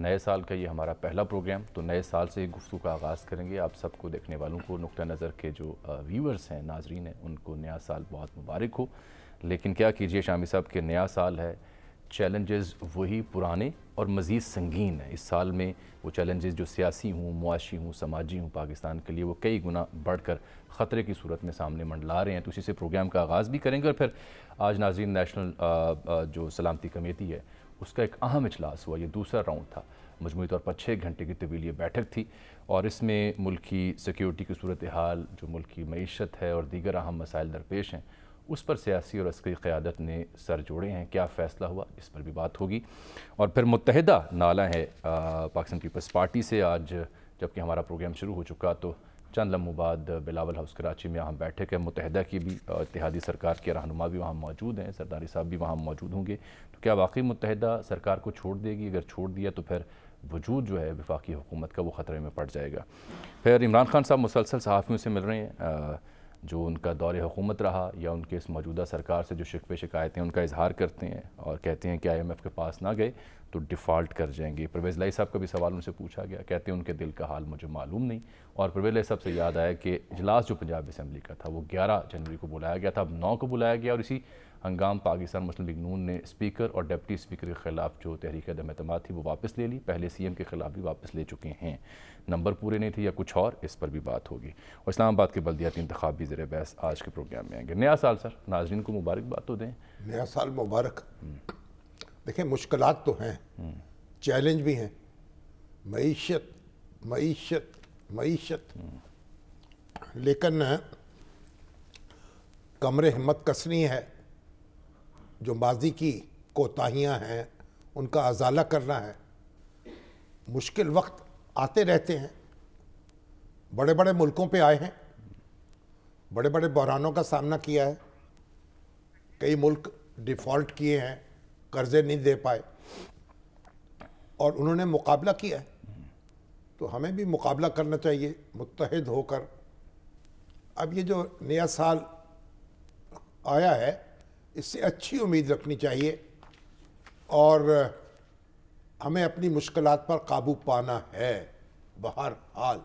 नए साल का ये हमारा पहला प्रोग्राम तो नए साल से गुफ्तु का आगाज़ करेंगे आप सबको देखने वालों को नुक़ नज़र के जो व्यूअर्स हैं नाजरीन हैं उनको नया साल बहुत मुबारक हो लेकिन क्या कीजिए शामी साहब के नया साल है चैलेंजेस वही पुराने और मज़ीद संगीन है इस साल में वो चैलेंजेस जो सियासी हूँ मुआशी हूँ समाजी हूँ पाकिस्तान के लिए वो कई गुना बढ़ कर ख़तरे की सूरत में सामने मंडला रहे हैं तो इसी से प्रोग्राम का आगाज़ भी करेंगे और फिर आज नाजीन नेशनल जो सलामती कमेटी है उसका एक अहम इजलास हुआ यह दूसरा राउंड था मजमू तौर पर छः घंटे की तवील ये बैठक थी और इसमें मुल्क की सिक्योरिटी की सूरत हाल जो मुल्क की मीशत है और दीगर अहम मसाइल दरपेश हैं उस पर सियासी और अस्करी क़्यादत ने सर जोड़े हैं क्या फ़ैसला हुआ इस पर भी बात होगी और फिर मुतहदा नाला है पाकिस्तान पीपल्स पार्टी से आज जबकि हमारा प्रोग्राम शुरू हो चुका तो चंद लम्हों बाद बिलावल हाउस कराची में अहम बैठक है मुतहदा की भी इतिहादी सरकार के रहनुमा भी वहाँ मौजूद हैं सरदारी साहब भी वहाँ मौजूद होंगे तो क्या वाकई मुतहदा सरकार को छोड़ देगी अगर छोड़ दिया तो फिर वजूद जो है विफाकी हुकूमत का वो ख़तरे में पड़ जाएगा फिर इमरान खान साहब मुसलसल सहाफ़ियों से मिल रहे हैं जो उनका दौर हुकूमत रहा या उनके इस मौजूदा सरकार से जो शिकवे शिकायतें उनका इजहार करते हैं और कहते हैं कि आई एम एफ़ के पास ना गए तो डिफ़ाल्ट कर जाएंगे परवेज़ लाई साहब का भी सवाल उनसे पूछा गया कहते हैं उनके दिल का हाल मुझे मालूम नहीं और परवेज़ लाई साहब से याद आया कि इजलास जो पंजाब असम्बली का था वो ग्यारह जनवरी को बुलाया गया था अब नौ को बुलाया गया और इसी हंगाम पाकिस्तान मुस्लिम लीग नून ने स्पीकर और डिप्टी स्पीकर के खिलाफ जो तहरीक अदम अहतम थी वो वापस ले ली पहले सीएम के खिलाफ भी वापस ले चुके हैं नंबर पूरे नहीं थे या कुछ और इस पर भी बात होगी और इस्लामाबाद के बल्दियाती इंतबी भी ज़र बहस आज के प्रोग्राम में आएंगे नया साल सर नाजरन को मुबारकबाद तो दें नया साल मुबारक हम्म। देखें मुश्किल तो हैं हम्म। चैलेंज भी हैं मीशत मीशत मीशत हम्म। लेकिन कमरे हिम्मत कसनी है जो माजी की कोताहियाँ हैं उनका अजाला करना है मुश्किल वक्त आते रहते हैं बड़े बड़े मुल्कों पे आए हैं बड़े बड़े बहरानों का सामना किया है कई मुल्क डिफ़ॉल्ट किए हैं कर्ज़े नहीं दे पाए और उन्होंने मुकाबला किया है तो हमें भी मुकाबला करना चाहिए मुतहद होकर अब ये जो नया साल आया है इससे अच्छी उम्मीद रखनी चाहिए और हमें अपनी मुश्किल पर काबू पाना है बहर हाल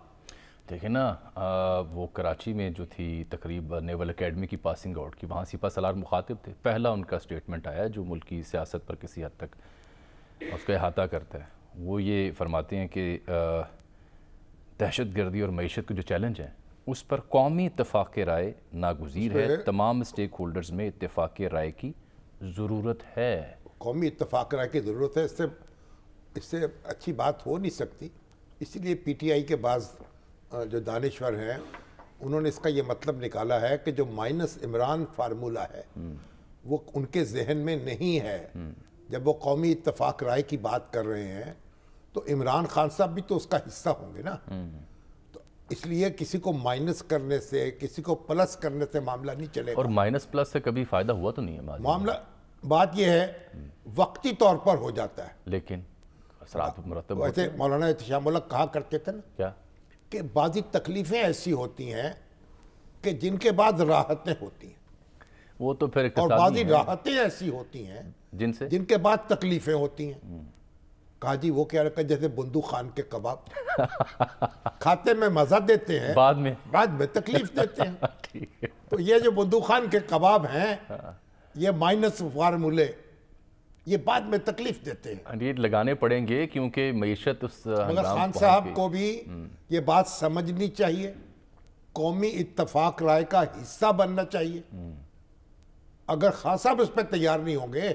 देखे ना आ, वो कराची में जो थी तकरीब नेवल एकेडमी की पासिंग आउट की वहाँ सिपा सलार मुखातिब थे पहला उनका स्टेटमेंट आया जो मुल्क की सियासत पर किसी हद तक उसका अहाता करता है वो ये फरमाते हैं कि दहशत गर्दी और मीशत के जो चैलेंज हैं उस पर कौमी इतफाक़ राय नागजीर है तमाम स्टेक होल्डर्स में इतफाक़ राय की ज़रूरत है कौमी इतफाक़ राय की ज़रूरत है इससे इससे अच्छी बात हो नहीं सकती इसीलिए पी टी आई के बाद जो दानश्वर हैं उन्होंने इसका ये मतलब निकाला है कि जो माइनस इमरान फार्मूला है हम्म। वो उनके जहन में नहीं है हम्म। जब वो कौमी इतफाक़ राय की बात कर रहे हैं तो इमरान खान साहब भी तो उसका हिस्सा होंगे ना हम्म। इसलिए किसी को माइनस करने से किसी को प्लस करने से मामला नहीं चलेगा और माइनस प्लस से कभी फ़ायदा हुआ तो नहीं है मामला बात यह है वक्ती तौर पर हो जाता है लेकिन वैसे मौलाना श्यामुल्ला कहा करते थे ना क्या कि बाजी तकलीफ़ें ऐसी होती हैं कि जिनके बाद राहतें होती हैं वो तो फिर और बाजी राहतें ऐसी होती हैं जिनसे जिनके बाद तकलीफ़ें होती हैं हम्म। जी वो क्या रखा जैसे बुंदू खान के कबाब खाते में मजा देते हैं बाद में बाद में तकलीफ देते हैं तो ये जो बुंदू खान के कबाब हैं हाँ। ये माइनस फार्मूले ये बाद में तकलीफ देते हैं ये लगाने पड़ेंगे क्योंकि मीशत उस मगर खान साहब को भी हम्म। ये बात समझनी चाहिए कौमी इतफाक राय का हिस्सा बनना चाहिए हम्म। अगर खान साहब इस पर तैयार नहीं होंगे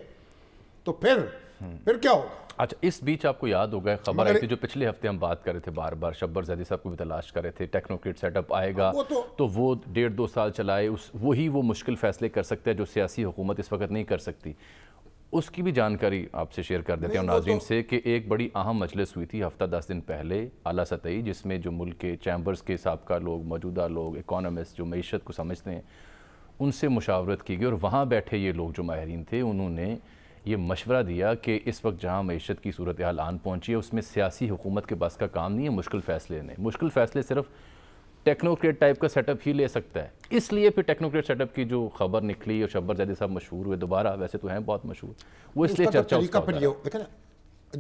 तो फिर हम्म। फिर क्या होगा अच्छा इस बीच आपको याद होगा खबर आई थी जो पिछले हफ्ते हम बात कर रहे थे बार बार शब्बर जैदी साहब को भी तलाश कर रहे थे टेक्नोक्रेट सेटअप आएगा वो तो, तो वो डेढ़ दो साल चलाए उस वही वो मुश्किल फैसले कर सकते हैं जो सियासी हुकूमत इस वक्त नहीं कर सकती उसकी भी जानकारी आपसे शेयर कर देते हैं नाजरीन तो, से कि एक बड़ी अहम मजलिस हुई थी हफ्ता दस दिन पहले अला सतही जिसमें जो मुल्क के चैम्बर्स के सबका लोग मौजूदा लोग इकोनॉमिस्ट जो मीशत को समझते हैं उनसे मुशावरत की गई और वहाँ बैठे ये लोग जो माहरीन थे उन्होंने ये मशवरा दिया कि इस वक्त जहाँ मीशत की सूरत हाल आन पहुँची है उसमें सियासी हुकूमत के पास का काम नहीं है मुश्किल फ़ैसले ने मुश्किल फ़ैसले सिर्फ टेक्नोक्रेट टाइप का सेटअप ही ले सकता है इसलिए फिर टेक्नोक्रेट सेटअप की जो खबर निकली और शब्बर जैदी साहब मशहूर हुए दोबारा वैसे तो हैं बहुत मशहूर वो इसलिए चर्चा देखें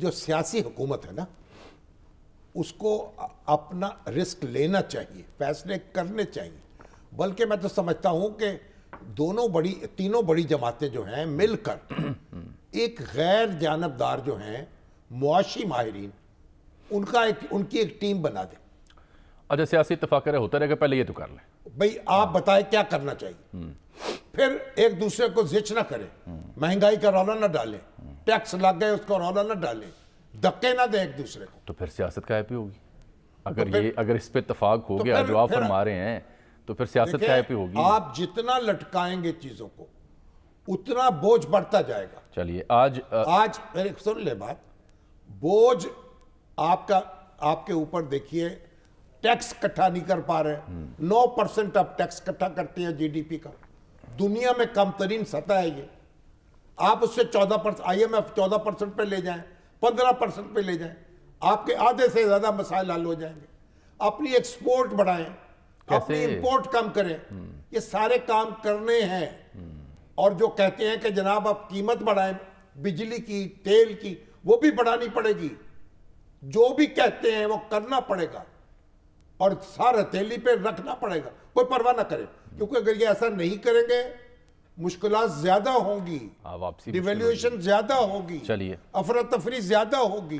जो सियासी हुकूमत है ना उसको अपना रिस्क लेना चाहिए फैसले करने चाहिए बल्कि मैं तो समझता हूँ कि दोनों बड़ी तीनों बड़ी जमातें जो हैं मिलकर एक गैर जानबदार जो हैं मुआशी माहरीन उनका एक उनकी एक टीम बना दें अच्छा सियासी इतफाक होता रहेगा पहले ये तो कर लें भाई आप बताएं क्या करना चाहिए फिर एक दूसरे को जिच ना करें महंगाई का रौला ना डालें टैक्स लग गए उसका रौला ना डालें धक्के ना दें एक दूसरे को तो फिर सियासत का ही होगी तो अगर तो ये अगर इस पर इतफाक हो तो गया जो आप फरमा रहे हैं तो फिर सियासत का ही होगी आप जितना लटकाएंगे चीज़ों को उतना बोझ बढ़ता जाएगा चलिए आज आ... आज मेरे सुन ले बात बोझ आपका आपके ऊपर देखिए टैक्स इकट्ठा नहीं कर पा रहे हम्म। नौ परसेंट आप टैक्स इकट्ठा करते हैं जीडीपी का दुनिया में कम तरीन सतह है ये आप उससे चौदह परसेंट आई एम एफ चौदह परसेंट पर ले जाएं पंद्रह परसेंट पर ले जाएं आपके आधे से ज़्यादा मसाइल हल हो जाएंगे अपनी एक्सपोर्ट बढ़ाएं अपनी इंपोर्ट कम करें हम्म। ये सारे काम करने हैं हम्म। और जो कहते हैं कि जनाब अब कीमत बढ़ाएं बिजली की तेल की वो भी बढ़ानी पड़ेगी जो भी कहते हैं वो करना पड़ेगा और सारा तेली पे रखना पड़ेगा कोई परवाह ना करे क्योंकि अगर ये ऐसा नहीं करेंगे मुश्किल ज्यादा होंगी डिवेल्यूएशन हाँ, ज्यादा होगी चलिए अफरा तफरी ज्यादा होगी